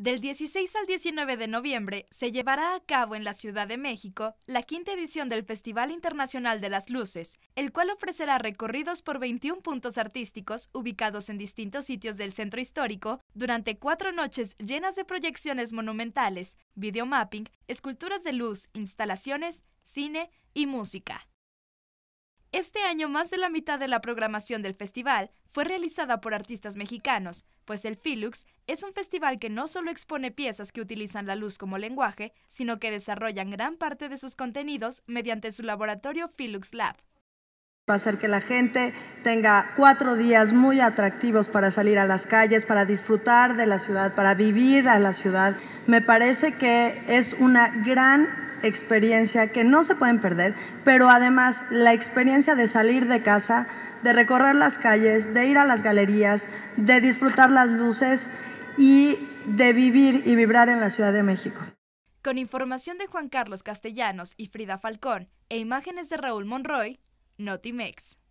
Del 16 al 19 de noviembre se llevará a cabo en la Ciudad de México la quinta edición del Festival Internacional de las Luces, el cual ofrecerá recorridos por 21 puntos artísticos ubicados en distintos sitios del centro histórico durante cuatro noches llenas de proyecciones monumentales, videomapping, esculturas de luz, instalaciones, cine y música. Este año más de la mitad de la programación del festival fue realizada por artistas mexicanos, pues el Filux es un festival que no solo expone piezas que utilizan la luz como lenguaje, sino que desarrollan gran parte de sus contenidos mediante su laboratorio Filux Lab. Va a hacer que la gente tenga cuatro días muy atractivos para salir a las calles, para disfrutar de la ciudad, para vivir a la ciudad. Me parece que es una gran experiencia que no se pueden perder, pero además la experiencia de salir de casa, de recorrer las calles, de ir a las galerías, de disfrutar las luces y de vivir y vibrar en la Ciudad de México. Con información de Juan Carlos Castellanos y Frida Falcón e imágenes de Raúl Monroy, Notimex.